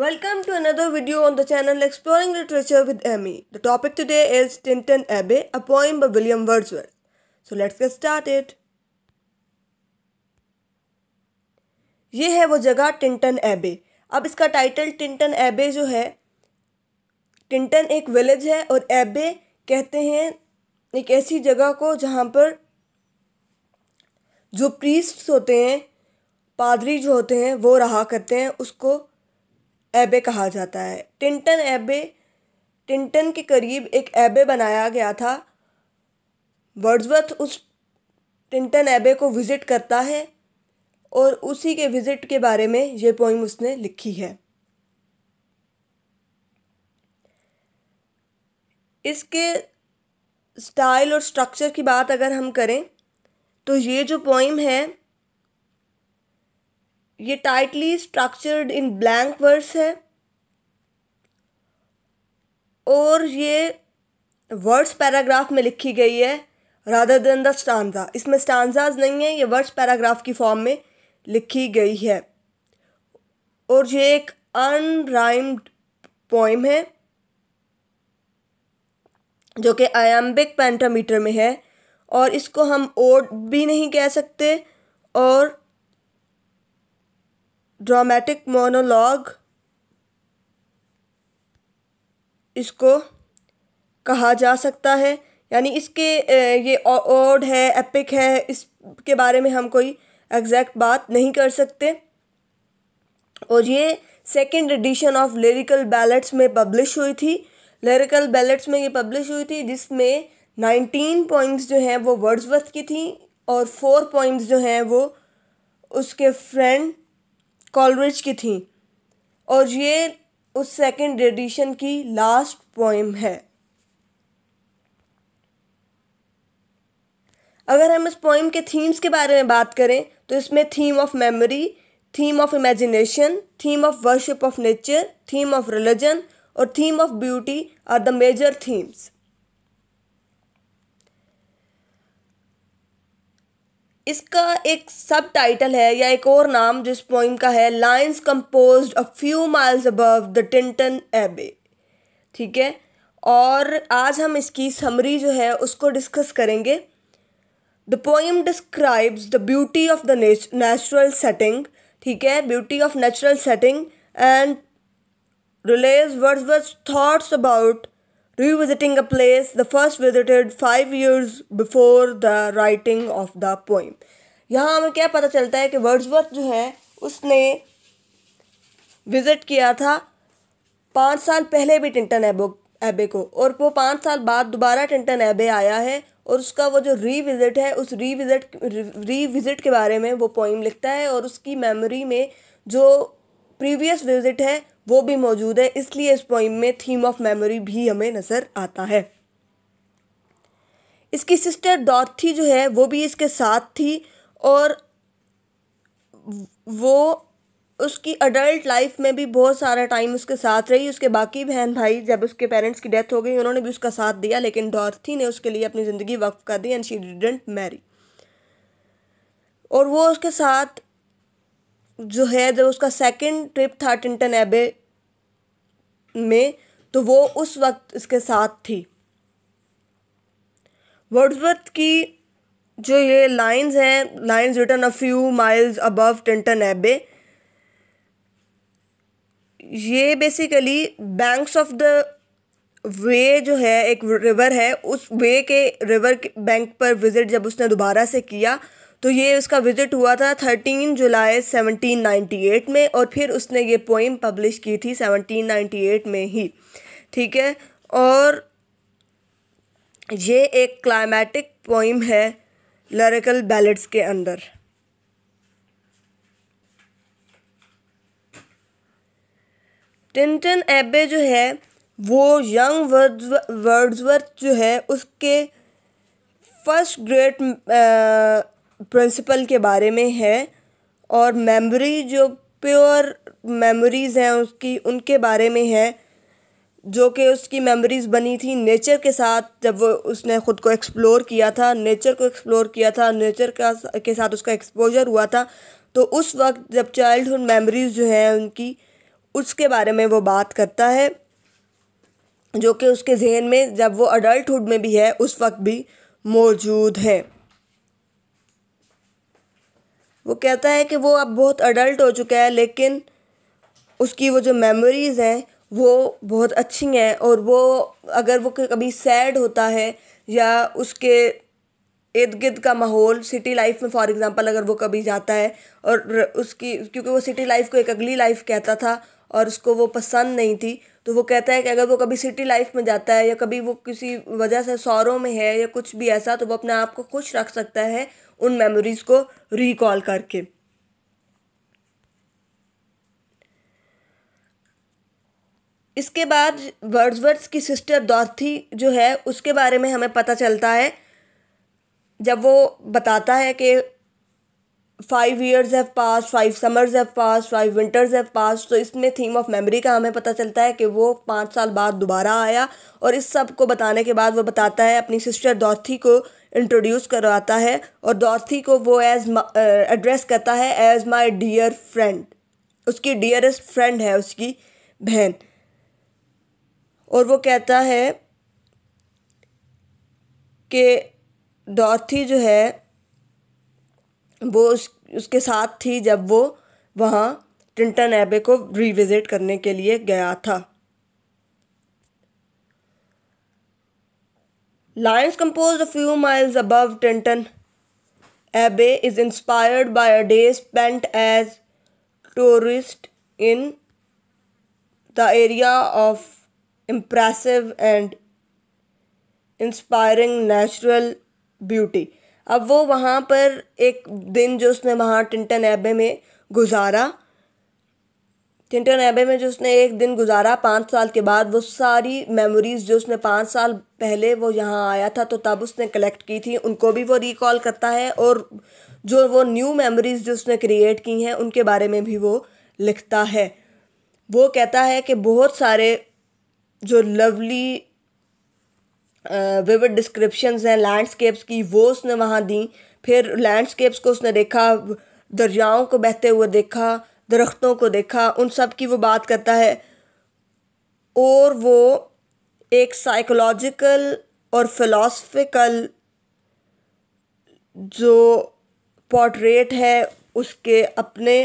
Welcome to another video on the channel Exploring Literature with Amy. The topic today is Tintin Abbey, a poem by William Wordsworth. So let's get started. ये है वो जगह Tintern एबे अब इसका title Tintern एबे जो है टिंटन एक विलेज है और एबे कहते हैं एक ऐसी जगह को जहाँ पर जो प्रीस्ट होते हैं पादरी जो होते हैं वो रहा करते हैं उसको एबे कहा जाता है टिंटन एबे टिंटन के करीब एक एबे बनाया गया था वर्ड्सवर्थ उस टिंटन एबे को विज़िट करता है और उसी के विज़िट के बारे में ये पोइम उसने लिखी है इसके स्टाइल और स्ट्रक्चर की बात अगर हम करें तो ये जो पोइम है ये tightly structured in blank words है और ये वर्ड्स पैराग्राफ में लिखी गई है राधा दन द स्टांजा इसमें स्टांजाज नहीं है ये वर्ड्स पैराग्राफ की फॉर्म में लिखी गई है और ये एक अनराइम्ड पोइम है जो कि आयाम्बिक पेंटामीटर में है और इसको हम ओड भी नहीं कह सकते और ड्रामेटिक मोनोलॉग इसको कहा जा सकता है यानी इसके ये ओड है एपिक है इसके बारे में हम कोई एग्जैक्ट बात नहीं कर सकते और ये second edition of lyrical ballads में पब्लिश हुई थी लिरिकल बैलेट्स में ये पब्लिश हुई थी जिसमें नाइनटीन पॉइंट्स जो हैं वो वर्ड्सवर्थ की थी और फोर पॉइंट्स जो हैं वो उसके फ्रेंड कॉलरिज की थी और ये उस सेकंड एडिशन की लास्ट पोइम है अगर हम इस पोइम के थीम्स के बारे में बात करें तो इसमें theme of memory theme of imagination theme of worship of nature theme of religion और theme of beauty are the major themes इसका एक सब टाइटल है या एक और नाम जिस पोइम का है lines compose a few miles above the Tintern Abbey ठीक है और आज हम इसकी समरी जो है उसको डिस्कस करेंगे the poem describes the beauty of the natural setting ठीक है beauty of natural setting and relays words words thoughts about Revisiting a place the first visited five years before the writing of the poem. यहाँ हमें क्या पता चलता है कि Wordsworth जो है उसने विज़िट किया था पाँच साल पहले भी टिंटन एबो एबे को और वो पाँच साल बाद दोबारा टिंटन एबे आया है और उसका वो जो रीविज़िट है उस रीविज़िट रीविज़िट के बारे में वो पोइम लिखता है और उसकी मेमोरी में जो प्रीवियस विज़िट है वो भी मौजूद है इसलिए इस पोइम में थीम ऑफ मेमोरी भी हमें नज़र आता है इसकी सिस्टर डॉर्थी जो है वो भी इसके साथ थी और वो उसकी अडल्ट लाइफ में भी बहुत सारा टाइम उसके साथ रही उसके बाकी बहन भाई जब उसके पेरेंट्स की डेथ हो गई उन्होंने भी उसका साथ दिया लेकिन डॉर्थी ने उसके लिए अपनी ज़िंदगी वक्फ कर दी एंड शी डिडेंट मैरी और वो उसके साथ जो है जब उसका सेकंड ट्रिप था टिंटन एबे में तो वो उस वक्त इसके साथ थी वर्ड्सवर्थ की जो ये लाइंस हैं lines return a few miles above Tintern Abbey ये basically banks of the Wye जो है एक रिवर है उस वे के रिवर के बैंक पर विज़िट जब उसने दोबारा से किया तो ये उसका विजिट हुआ था thirteen July seventeen ninety eight में और फिर उसने ये पोइम पब्लिश की थी सेवनटीन नाइन्टी एट में ही ठीक है और ये एक क्लाइमेटिक पोइम है लरिकल बैलेट्स के अंदर टिंटन एबे जो है वो यंग वर्ड्सवर्थ जो है उसके फर्स्ट ग्रेट प्रिंसिपल के बारे में है और मेमोरी जो प्योर मेमोरीज़ हैं उसकी उनके बारे में है जो कि उसकी मेमोरीज़ बनी थी नेचर के साथ जब वो उसने ख़ुद को एक्सप्लोर किया था नेचर को एक्सप्लोर किया था नेचर का के साथ उसका एक्सपोजर हुआ था तो उस वक्त जब चाइल्डहुड मेमोरीज़ जो हैं उनकी उसके बारे में वो बात करता है जो कि उसके जहन में जब वो अडल्टुड में भी है उस वक्त भी मौजूद है वो कहता है कि वो अब बहुत अडल्ट हो चुका है लेकिन उसकी वो जो मेमोरीज़ हैं वो बहुत अच्छी हैं और वो अगर वो कभी सैड होता है या उसके इर्द गिर्द का माहौल सिटी लाइफ में फॉर एग्ज़ाम्पल अगर वो कभी जाता है और उसकी क्योंकि वो सिटी लाइफ को एक अगली लाइफ कहता था और उसको वो पसंद नहीं थी तो वो कहता है कि अगर वो कभी सिटी लाइफ में जाता है या कभी वो किसी वजह से सौरों में है या कुछ भी ऐसा तो वो अपने आप को खुश रख सकता है उन मेमोरीज़ को रिकॉल करके इसके बाद वर्ड्सवर्थ की सिस्टर डॉर्थी जो है उसके बारे में हमें पता चलता है जब वो बताता है कि five years have pass five summers have pass five winters have pass तो इसमें थीम ऑफ मेमोरी का हमें पता चलता है कि वो पाँच साल बाद दोबारा आया और इस सब को बताने के बाद वो बताता है अपनी सिस्टर दौथी को इंट्रोड्यूस करवाता है और दौथी को वो एज एड्रेस uh, करता है एज माई डियर फ्रेंड उसकी डियरेस्ट फ्रेंड है उसकी बहन और वो कहता है कि दौथी जो है वो उस उसके साथ थी जब वो वहाँ टिंटन एबे को रिविज़िट करने के लिए गया था lines compose a few miles above Tintern Abbey is inspired by a day spent as tourist in the area of impressive and inspiring natural beauty अब वो वहाँ पर एक दिन जो उसने वहाँ टिंटन ऐबे में गुजारा टिंटन ऐबे में जो उसने एक दिन गुजारा पाँच साल के बाद वो सारी मेमोरीज़ जो उसने पाँच साल पहले वो यहाँ आया था तो तब उसने कलेक्ट की थी उनको भी वो रिकॉल करता है और जो वो न्यू मेमोरीज़ जो उसने क्रिएट की हैं उनके बारे में भी वो लिखता है वो कहता है कि बहुत सारे जो लवली विविड डिस्क्रिप्शंस हैं लैंडस्केप्स की वो उसने वहाँ दी फिर लैंडस्केप्स को उसने देखा दरियाओं को बहते हुए देखा दरख्तों को देखा उन सब की वो बात करता है और वो एक साइकोलॉजिकल और फिलोसफिकल जो पोर्ट्रेट है उसके अपने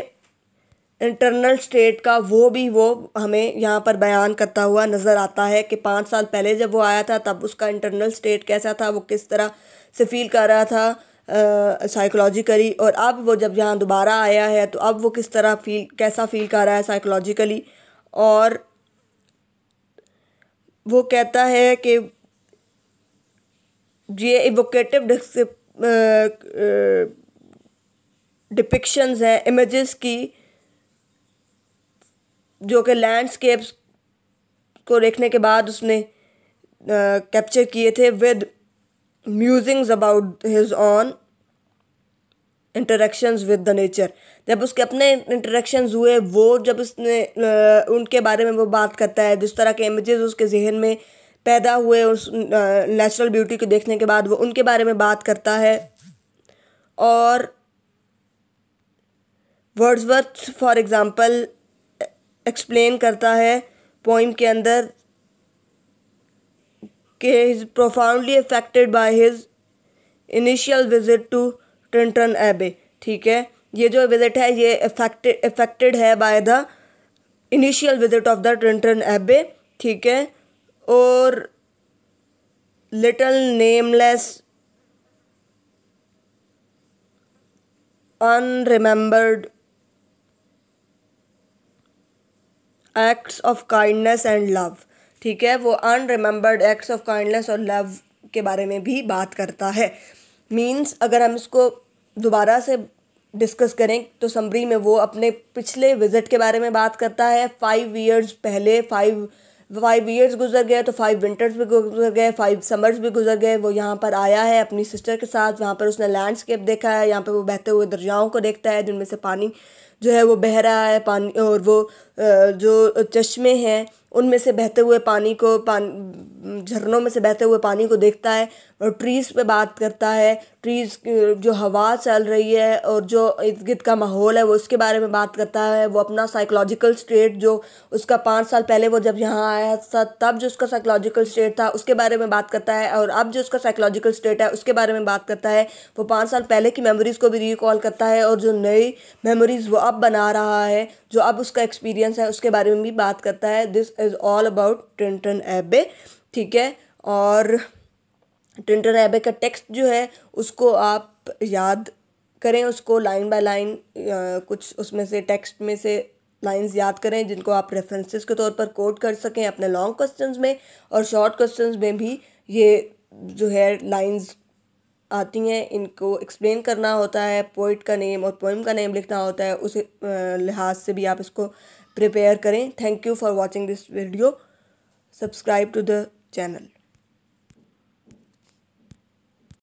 इंटरनल स्टेट का वो भी वो हमें यहाँ पर बयान करता हुआ नज़र आता है कि पाँच साल पहले जब वो आया था तब उसका इंटरनल स्टेट कैसा था वो किस तरह से फील कर रहा था साइकोलॉजिकली और अब वो जब यहाँ दोबारा आया है तो अब वो किस तरह फील कैसा फील कर रहा है साइकोलॉजिकली और वो कहता है कि ये इवोकेटिव डिपिक्शंस हैं इमेजेस की जो कि लैंडस्केप्स को देखने के बाद उसने कैप्चर किए थे with musings about his own interactions with the nature जब उसके अपने इंटरेक्शंस हुए वो जब उसने उनके बारे में वो बात करता है जिस तरह के इमेजेस उसके जहन में पैदा हुए उस नेचुरल ब्यूटी को देखने के बाद वो उनके बारे में बात करता है और वर्ड्सवर्थ फॉर एग्ज़ाम्पल एक्सप्लेन करता है पोइम के अंदर के is profoundly affected by his initial visit to टन एबे ठीक है ये जो विज़िट है ये अफेक्टेड है by the initial visit of the टन एबे ठीक है और little nameless unremembered acts of kindness and love ठीक है वो अनरिमेंबर्ड एक्ट्स ऑफ काइंडनेस और लव के बारे में भी बात करता है मीन्स अगर हम इसको दोबारा से डिस्कस करें तो समरी में वो अपने पिछले विजिट के बारे में बात करता है फाइव ईयर्स पहले फाइव फाइव ईयर्स गुजर गए तो फाइव विंटर्स भी गुजर गए फाइव समर्स भी गुजर गए वो यहाँ पर आया है अपनी सिस्टर के साथ वहाँ पर उसने लैंडस्केप देखा है यहाँ पर वो बहते हुए दरियाओं को देखता है जिनमें से पानी जो है वो बह रहा है पानी और वो जो चश्मे हैं उनमें से बहते हुए पानी को पान झरनों में से बहते हुए पानी को देखता है और ट्रीज़ पे बात करता है ट्रीज़ की जो हवा चल रही है और जो इर्द गिर्द का माहौल है वो उसके बारे में बात करता है वो अपना साइकोलॉजिकल स्टेट जो उसका पाँच साल पहले वो जब यहाँ आया था तब जो उसका साइकोलॉजिकल स्टेट था उसके बारे में बात करता है और अब जो उसका साइकोलॉजिकल स्टेट है उसके बारे में बात करता है वो पाँच साल पहले की मेमोरीज़ को भी रिकॉल करता है और जो नई मेमोरीज़ वो अब बना रहा है जो अब उसका एक्सपीरियंस है उसके बारे में भी बात करता है this is all about Tintern Abbey ठीक है और ट्विंटर ऐबे का टेक्स्ट जो है उसको आप याद करें उसको लाइन बाय लाइन कुछ उसमें से टेक्स्ट में से लाइंस याद करें जिनको आप रेफरेंसेस के तौर पर कोट कर सकें अपने लॉन्ग क्वेश्चंस में और शॉर्ट क्वेश्चंस में भी ये जो है लाइंस आती हैं इनको एक्सप्लेन करना होता है पोइट का नेम और पोइम का नेम लिखना होता है उस लिहाज से भी आप इसको प्रिपेयर करें thank you for watching this video subscribe to the channel